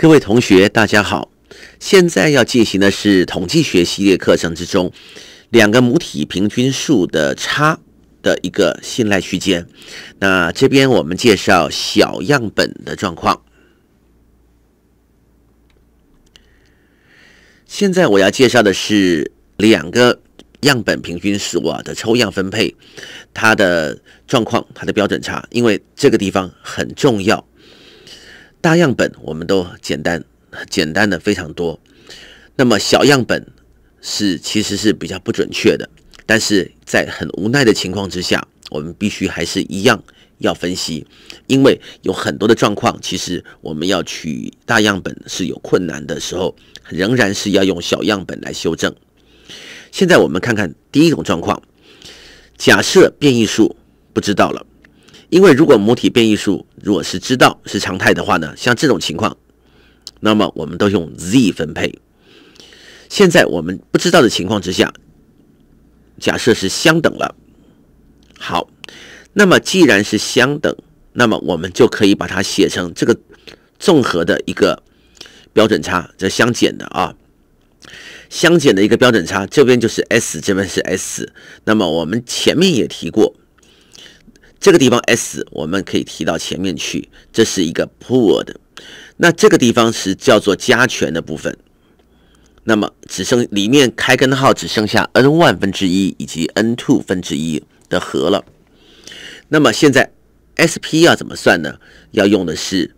各位同学，大家好！现在要进行的是统计学系列课程之中两个母体平均数的差的一个信赖区间。那这边我们介绍小样本的状况。现在我要介绍的是两个样本平均数啊的抽样分配，它的状况，它的标准差，因为这个地方很重要。大样本我们都简单，简单的非常多。那么小样本是其实是比较不准确的，但是在很无奈的情况之下，我们必须还是一样要分析，因为有很多的状况，其实我们要取大样本是有困难的时候，仍然是要用小样本来修正。现在我们看看第一种状况，假设变异数不知道了，因为如果母体变异数。如果是知道是常态的话呢，像这种情况，那么我们都用 z 分配。现在我们不知道的情况之下，假设是相等了。好，那么既然是相等，那么我们就可以把它写成这个纵和的一个标准差，这相减的啊，相减的一个标准差，这边就是 s，这边是 s。那么我们前面也提过。这个地方 s 我们可以提到前面去，这是一个 pool 的，那这个地方是叫做加权的部分，那么只剩里面开根号只剩下 n 万分之一以及 n two 分之一的和了，那么现在 sp 要怎么算呢？要用的是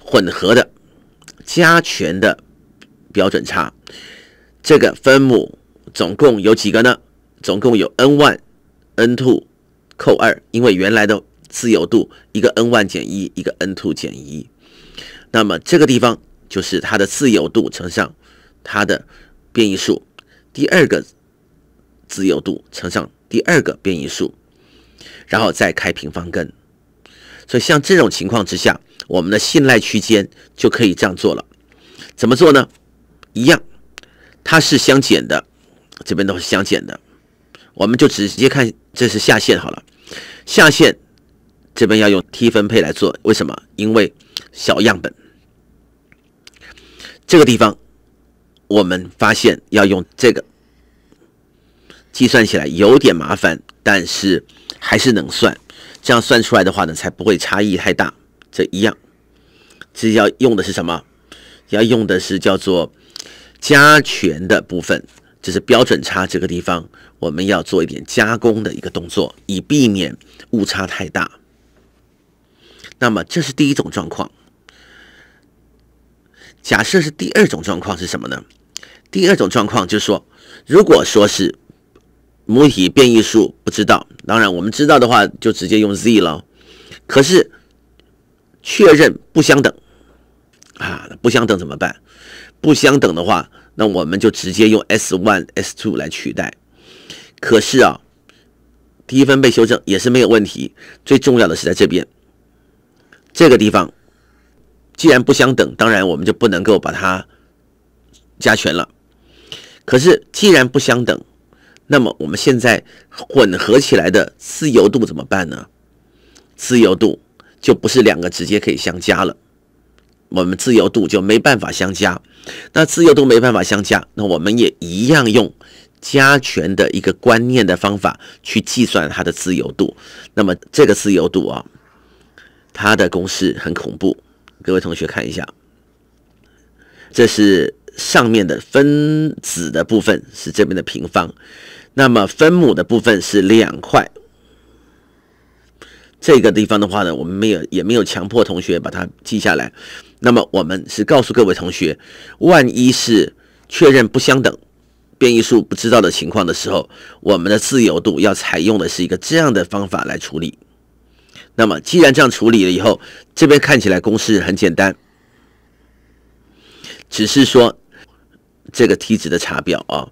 混合的加权的标准差，这个分母总共有几个呢？总共有 n one、n two。扣二，因为原来的自由度一个 n 万减一，一个 n two 减一，那么这个地方就是它的自由度乘上它的变异数，第二个自由度乘上第二个变异数，然后再开平方根。所以像这种情况之下，我们的信赖区间就可以这样做了。怎么做呢？一样，它是相减的，这边都是相减的。我们就直接看，这是下限好了。下限这边要用 t 分配来做，为什么？因为小样本。这个地方我们发现要用这个计算起来有点麻烦，但是还是能算。这样算出来的话呢，才不会差异太大。这一样，这要用的是什么？要用的是叫做加权的部分，就是标准差这个地方。我们要做一点加工的一个动作，以避免误差太大。那么这是第一种状况。假设是第二种状况是什么呢？第二种状况就是说，如果说是母体变异数不知道，当然我们知道的话就直接用 z 了。可是确认不相等啊，不相等怎么办？不相等的话，那我们就直接用 s one s two 来取代。可是啊，低分被修正也是没有问题。最重要的是在这边，这个地方既然不相等，当然我们就不能够把它加权了。可是既然不相等，那么我们现在混合起来的自由度怎么办呢？自由度就不是两个直接可以相加了，我们自由度就没办法相加。那自由度没办法相加，那我们也一样用。加权的一个观念的方法去计算它的自由度，那么这个自由度啊，它的公式很恐怖。各位同学看一下，这是上面的分子的部分是这边的平方，那么分母的部分是两块。这个地方的话呢，我们没有也没有强迫同学把它记下来。那么我们是告诉各位同学，万一是确认不相等。变异数不知道的情况的时候，我们的自由度要采用的是一个这样的方法来处理。那么既然这样处理了以后，这边看起来公式很简单，只是说这个 t 值的查表啊，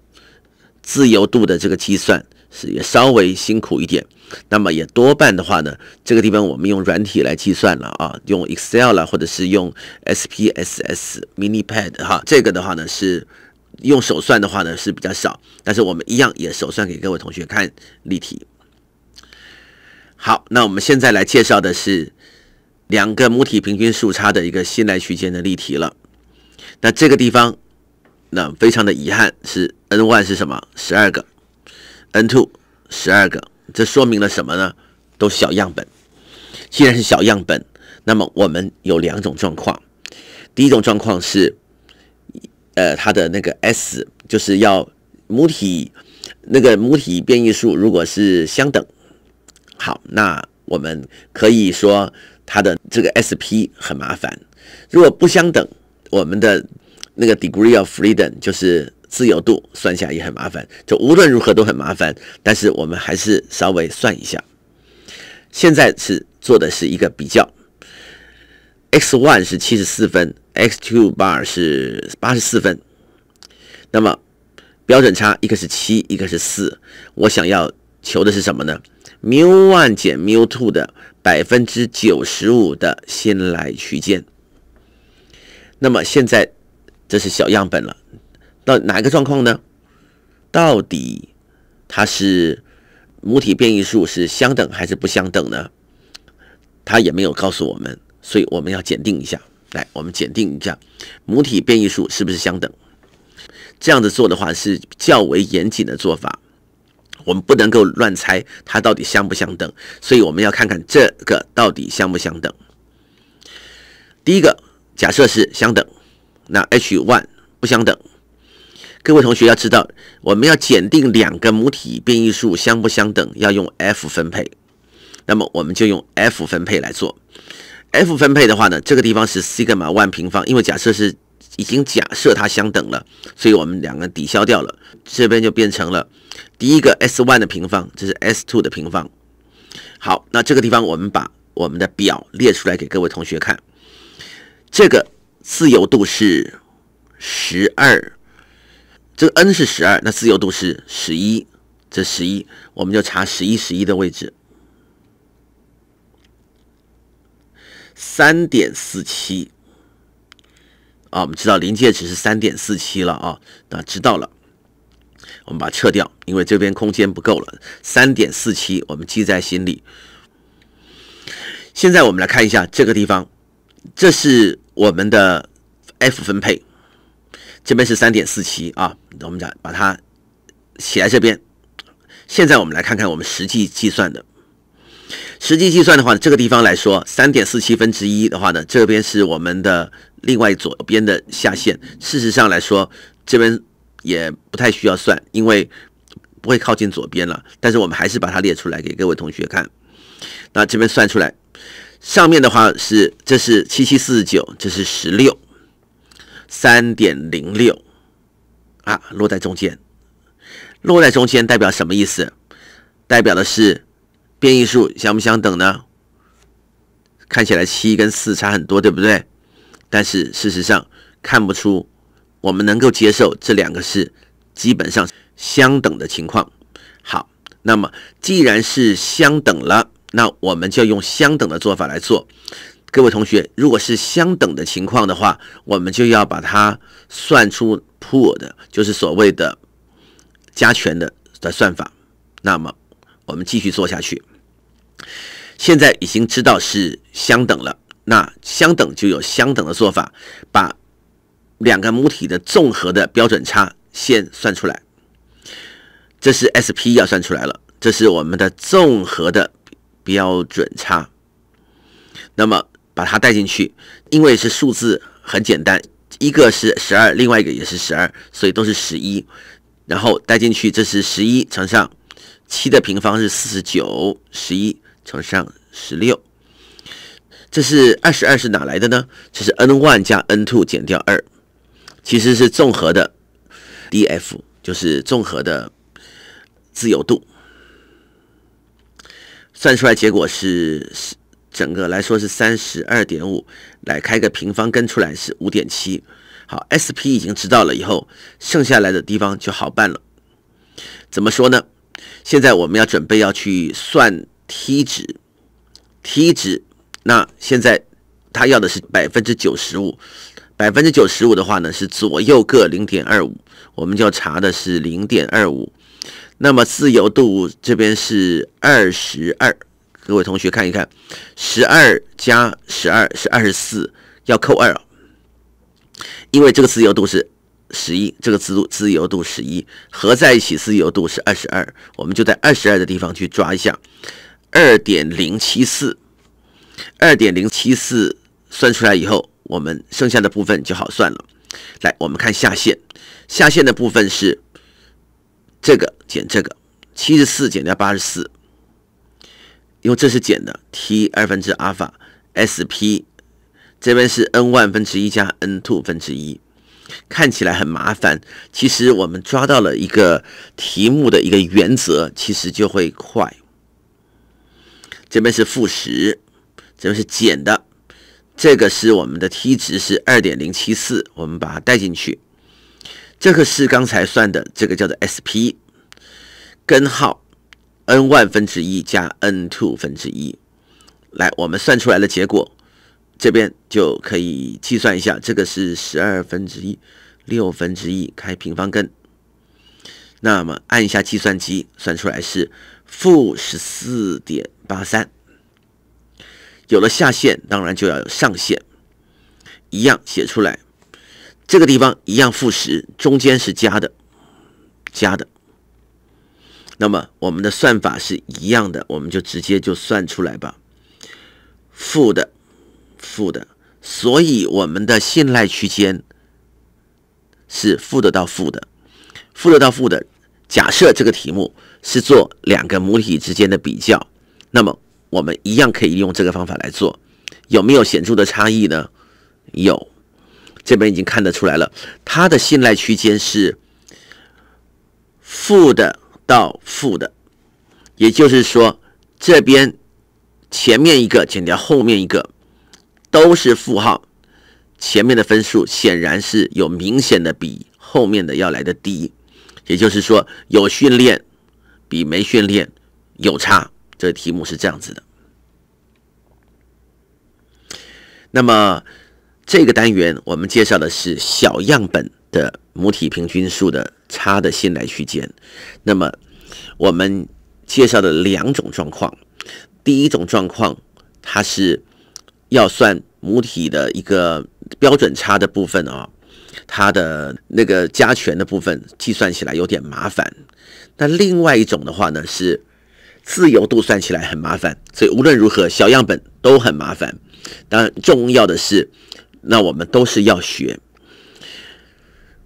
自由度的这个计算是也稍微辛苦一点。那么也多半的话呢，这个地方我们用软体来计算了啊，用 Excel 了或者是用 SPSS Mini Pad 哈，这个的话呢是。用手算的话呢是比较少，但是我们一样也手算给各位同学看例题。好，那我们现在来介绍的是两个母体平均数差的一个信赖区间的例题了。那这个地方，那非常的遗憾是 n one 是什么？十二个，n two 十二个，这说明了什么呢？都是小样本。既然是小样本，那么我们有两种状况。第一种状况是。呃，它的那个 S 就是要母体那个母体变异数如果是相等，好，那我们可以说它的这个 SP 很麻烦。如果不相等，我们的那个 degree of freedom 就是自由度算下也很麻烦，就无论如何都很麻烦。但是我们还是稍微算一下。现在是做的是一个比较，X one 是七十四分。x two bar 是八十四分，那么标准差一个是七，一个是四。我想要求的是什么呢？mu one 减 mu two 的百分之九十五的先来区间。那么现在这是小样本了，到哪一个状况呢？到底它是母体变异数是相等还是不相等呢？它也没有告诉我们，所以我们要检定一下。来，我们检定一下母体变异数是不是相等。这样子做的话是较为严谨的做法，我们不能够乱猜它到底相不相等，所以我们要看看这个到底相不相等。第一个假设是相等，那 H1 不相等。各位同学要知道，我们要检定两个母体变异数相不相等，要用 F 分配，那么我们就用 F 分配来做。F 分配的话呢，这个地方是 sigma one 平方，因为假设是已经假设它相等了，所以我们两个抵消掉了，这边就变成了第一个 s one 的平方，这是 s two 的平方。好，那这个地方我们把我们的表列出来给各位同学看，这个自由度是十二，这 n 是十二，那自由度是十一，这十一，我们就查十一十一的位置。三点四七啊，我们知道临界值是三点四七了啊，那知道了，我们把它撤掉，因为这边空间不够了。三点四七，我们记在心里。现在我们来看一下这个地方，这是我们的 F 分配，这边是三点四七啊，我们讲把它写在这边。现在我们来看看我们实际计算的。实际计算的话，这个地方来说，三点四七分之一的话呢，这边是我们的另外左边的下限。事实上来说，这边也不太需要算，因为不会靠近左边了。但是我们还是把它列出来给各位同学看。那这边算出来，上面的话是这是七七四九，这是十六，三点零六，啊，落在中间，落在中间代表什么意思？代表的是。变异数相不相等呢？看起来七跟四差很多，对不对？但是事实上看不出，我们能够接受这两个是基本上相等的情况。好，那么既然是相等了，那我们就要用相等的做法来做。各位同学，如果是相等的情况的话，我们就要把它算出 p o o 的，就是所谓的加权的的算法。那么。我们继续做下去。现在已经知道是相等了，那相等就有相等的做法，把两个母体的纵合的标准差先算出来。这是 S P 要算出来了，这是我们的纵合的标准差。那么把它带进去，因为是数字很简单，一个是十二，另外一个也是十二，所以都是十一。然后带进去，这是十一乘上。七的平方是四十九，十一乘上十六，这是二十二是哪来的呢？这是 n one 加 n two 减掉二，其实是综合的 df，就是综合的自由度，算出来结果是整个来说是三十二点五，来开个平方根出来是五点七。好，sp 已经知道了以后，剩下来的地方就好办了。怎么说呢？现在我们要准备要去算 t 值，t 值，那现在他要的是百分之九十五，百分之九十五的话呢是左右各零点二五，我们就要查的是零点二五，那么自由度这边是二十二，各位同学看一看，十二加十二是二十四，要扣二，因为这个自由度是。十一，这个自自由度十一，合在一起自由度是二十二，我们就在二十二的地方去抓一下，二点零七四，二点零七四算出来以后，我们剩下的部分就好算了。来，我们看下限，下限的部分是这个减这个，七十四减掉八十四，因为这是减的 t 二分之阿尔法 sp，这边是 n 万分之一加 ntwo 分之一。看起来很麻烦，其实我们抓到了一个题目的一个原则，其实就会快。这边是负十，这边是减的，这个是我们的 t 值是二点零七四，我们把它代进去，这个是刚才算的，这个叫做 sp 根号 n 万分之一加 n two 分之一，来，我们算出来的结果。这边就可以计算一下，这个是十二分之一、六分之一开平方根。那么按一下计算机，算出来是负十四点八三。有了下限，当然就要有上限，一样写出来。这个地方一样负十，中间是加的，加的。那么我们的算法是一样的，我们就直接就算出来吧。负的。负的，所以我们的信赖区间是负的到负的，负的到负的。假设这个题目是做两个母体之间的比较，那么我们一样可以用这个方法来做。有没有显著的差异呢？有，这边已经看得出来了，它的信赖区间是负的到负的，也就是说，这边前面一个减掉后面一个。都是负号，前面的分数显然是有明显的比后面的要来的低，也就是说有训练比没训练有差。这题目是这样子的。那么这个单元我们介绍的是小样本的母体平均数的差的信赖区间。那么我们介绍的两种状况，第一种状况它是。要算母体的一个标准差的部分啊，它的那个加权的部分计算起来有点麻烦。那另外一种的话呢，是自由度算起来很麻烦，所以无论如何小样本都很麻烦。当然，重要的是，那我们都是要学。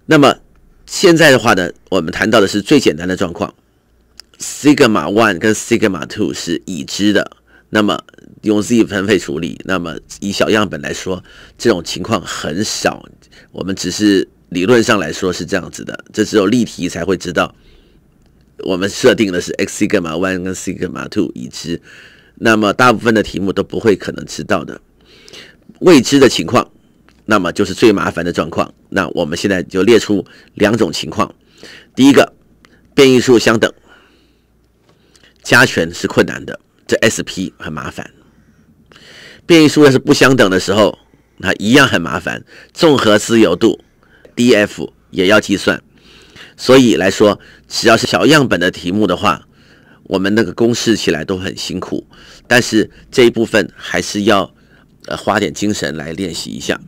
那么现在的话呢，我们谈到的是最简单的状况，sigma one 跟 sigma two 是已知的。那么用 z 分配处理，那么以小样本来说，这种情况很少。我们只是理论上来说是这样子的，这只有例题才会知道。我们设定的是 x sigma one 跟 sigma two 已知，那么大部分的题目都不会可能知道的未知的情况，那么就是最麻烦的状况。那我们现在就列出两种情况：第一个，变异数相等，加权是困难的。SP 很麻烦，变异数要是不相等的时候，它一样很麻烦。综合自由度 DF 也要计算，所以来说，只要是小样本的题目的话，我们那个公式起来都很辛苦。但是这一部分还是要呃花点精神来练习一下。